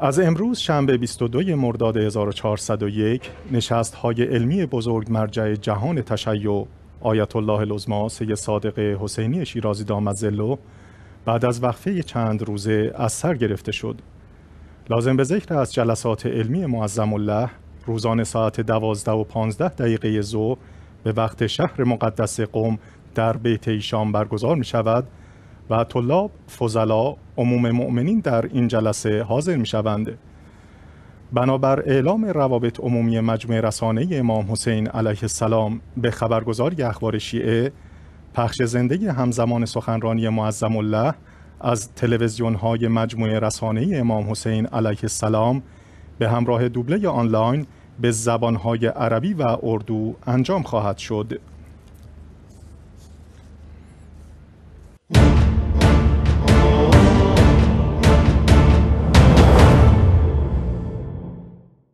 از امروز شنبه 22 مرداد 1401 نشست های علمی بزرگ مرجع جهان تشیع آیت الله العظما سید صادق حسینی شیرازی زلو، بعد از وقفه چند روزه از سر گرفته شد لازم به ذکر از جلسات علمی معظم الله روزانه ساعت 12 و 15 دقیقه ظهر به وقت شهر مقدس قوم در بیت ایشان برگزار می شود و طلاب فضلا عموم مؤمنین در این جلسه حاضر می شوند. بنابر اعلام روابط عمومی مجموعه رسانه امام حسین علیه السلام به خبرگزاری اخبار شیعه پخش زنده همزمان سخنرانی معظم الله از تلویزیون های مجموعه رسانه امام حسین علیه السلام به همراه دوبله آنلاین به زبان های عربی و اردو انجام خواهد شد.